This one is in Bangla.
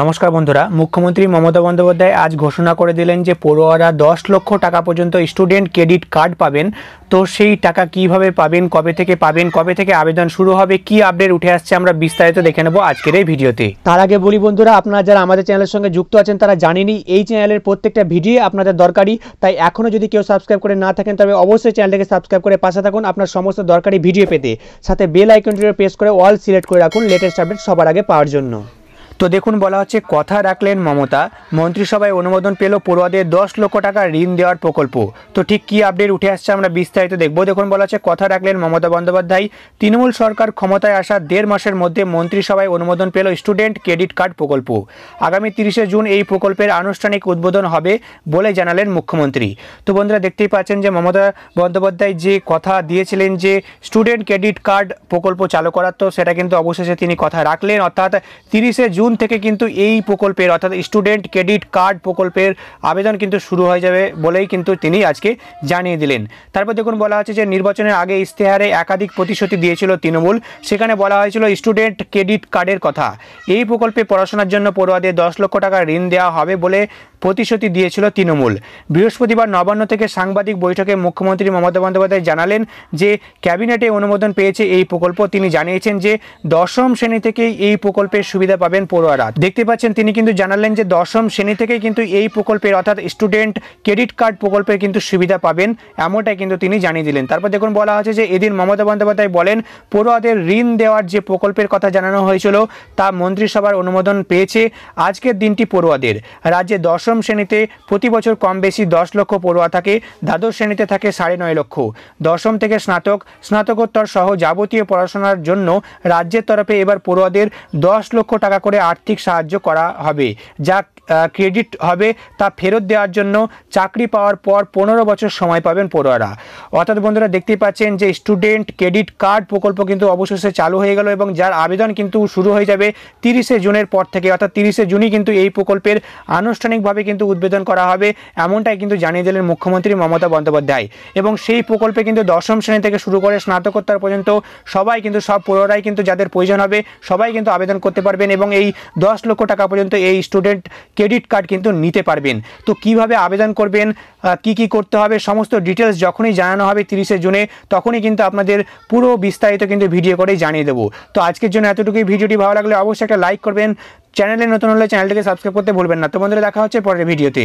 নমস্কার বন্ধুরা মুখ্যমন্ত্রী মমতা বন্দ্যোপাধ্যায় আজ ঘোষণা করে দিলেন যে পড়ুয়ারা দশ লক্ষ টাকা পর্যন্ত স্টুডেন্ট ক্রেডিট কার্ড পাবেন তো সেই টাকা কিভাবে পাবেন কবে থেকে পাবেন কবে থেকে আবেদন শুরু হবে কি আপডেট উঠে আসছে আমরা বিস্তারিত দেখে নেব আজকের এই ভিডিওতে তার আগে বলি বন্ধুরা আপনারা যারা আমাদের চ্যানেলের সঙ্গে যুক্ত আছেন তারা জানেনি এই চ্যানেলের প্রত্যেকটা ভিডিও আপনাদের দরকারি তাই এখনও যদি কেউ সাবস্ক্রাইব করে না থাকেন তবে অবশ্যই চ্যানেলটাকে সাবস্ক্রাইব করে পাশে থাকুন আপনার সমস্ত দরকারি ভিডিও পেতে সাথে বেল আইকনটি প্রেস করে অল সিলেক্ট করে রাখুন লেটেস্ট আপডেট সবার আগে পাওয়ার জন্য তো দেখুন বলা হচ্ছে কথা রাখলেন মমতা মন্ত্রিসভায় অনুমোদন পেল পড়ুয়াদের দশ লক্ষ টাকা ঋণ দেওয়ার প্রকল্প তো ঠিক কী আপডেট উঠে আসছে আমরা বিস্তারিত দেখব দেখুন বলা হচ্ছে কথা রাখলেন মমতা বন্দ্যোপাধ্যায় তৃণমূল সরকার ক্ষমতায় আসা দেড় মাসের মধ্যে মন্ত্রিসভায় অনুমোদন পেল স্টুডেন্ট ক্রেডিট কার্ড প্রকল্প আগামী তিরিশে জুন এই প্রকল্পের আনুষ্ঠানিক উদ্বোধন হবে বলে জানালেন মুখ্যমন্ত্রী তো বন্ধুরা দেখতেই পাচ্ছেন যে মমতা বন্দ্যোপাধ্যায় যে কথা দিয়েছিলেন যে স্টুডেন্ট ক্রেডিট কার্ড প্রকল্প চালু করার তো সেটা কিন্তু অবশেষে তিনি কথা রাখলেন অর্থাৎ তিরিশে জুন জুন থেকে কিন্তু এই প্রকল্পের অর্থাৎ স্টুডেন্ট ক্রেডিট কার্ড প্রকল্পের আবেদন কিন্তু শুরু হয়ে যাবে বলেই কিন্তু তিনি আজকে জানিয়ে দিলেন তারপর দেখুন বলা হচ্ছে যে নির্বাচনের আগে ইশতেহারে একাধিক প্রতিশ্রুতি দিয়েছিল তৃণমূল সেখানে বলা হয়েছিল স্টুডেন্ট ক্রেডিট কার্ডের কথা এই প্রকল্পে পড়াশোনার জন্য পড়ুয়াদের দশ লক্ষ টাকা ঋণ দেওয়া হবে বলে প্রতিশ্রুতি দিয়েছিল তৃণমূল বৃহস্পতিবার নবান্ন থেকে সাংবাদিক বৈঠকে মুখ্যমন্ত্রী মমতা বন্দ্যোপাধ্যায় জানালেন যে ক্যাবিনেটে অনুমোদন পেয়েছে এই প্রকল্প তিনি জানিয়েছেন যে দশম শ্রেণী থেকেই এই প্রকল্পের সুবিধা পাবেন পড়ুয়ারা দেখতে পাচ্ছেন তিনি কিন্তু জানালেন যে দশম শ্রেণী থেকেই কিন্তু এই প্রকল্পের অর্থাৎ স্টুডেন্ট ক্রেডিট কার্ড প্রকল্পের কিন্তু সুবিধা পাবেন এমনটাই কিন্তু তিনি জানিয়ে দিলেন তারপর দেখুন বলা হয়েছে যে এদিন মমতা বন্দ্যোপাধ্যায় বলেন পড়ুয়াদের ঋণ দেওয়ার যে প্রকল্পের কথা জানানো হয়েছিল তা মন্ত্রিসভার অনুমোদন পেয়েছে আজকের দিনটি পড়ুয়াদের রাজ্যে দশম অষ্টম শ্রেণীতে প্রতি বছর কম বেশি দশ লক্ষ পড়ুয়া থাকে দ্বাদশ শ্রেণীতে থাকে সাড়ে নয় লক্ষ দশম থেকে স্নাতক স্নাতকোত্তর সহ যাবতীয় পড়াশোনার জন্য রাজ্যের তরফে এবার পড়ুয়াদের দশ লক্ষ টাকা করে আর্থিক সাহায্য করা হবে যা ক্রেডিট হবে তা ফেরত দেওয়ার জন্য চাকরি পাওয়ার পর পনেরো বছর সময় পাবেন পড়ুয়ারা অর্থাৎ বন্ধুরা দেখতে পাচ্ছেন যে স্টুডেন্ট ক্রেডিট কার্ড প্রকল্প কিন্তু অবশেষে চালু হয়ে গেল এবং যার আবেদন কিন্তু শুরু হয়ে যাবে তিরিশে জুনের পর থেকে অর্থাৎ তিরিশে জুনই কিন্তু এই প্রকল্পের আনুষ্ঠানিকভাবে কিন্তু উদ্বোধন করা হবে এমনটাই কিন্তু জানিয়ে দিলেন মুখ্যমন্ত্রী মমতা বন্দ্যোপাধ্যায় এবং সেই প্রকল্পে কিন্তু দশম শ্রেণী থেকে শুরু করে স্নাতকোত্তর পর্যন্ত সবাই কিন্তু সব পুনরায় কিন্তু যাদের প্রয়োজন হবে সবাই কিন্তু আবেদন করতে পারবেন এবং এই দশ লক্ষ টাকা পর্যন্ত এই স্টুডেন্ট ক্রেডিট কার্ড কিন্তু নিতে পারবেন তো কিভাবে আবেদন করবেন কি কি করতে হবে সমস্ত ডিটেলস যখনই জানানো হবে তিরিশে জুনে তখনই কিন্তু আপনাদের পুরো বিস্তারিত কিন্তু ভিডিও করেই জানিয়ে দেবো তো আজকের জন্য এতটুকুই ভিডিওটি ভালো লাগলে অবশ্যই একটা লাইক করবেন চ্যানেলে নতুন হলে চ্যানেলটিকে সাবস্ক্রাইব করতে ভুলবেন না তো বন্ধুরা দেখা হচ্ছে পরের ভিডিওতে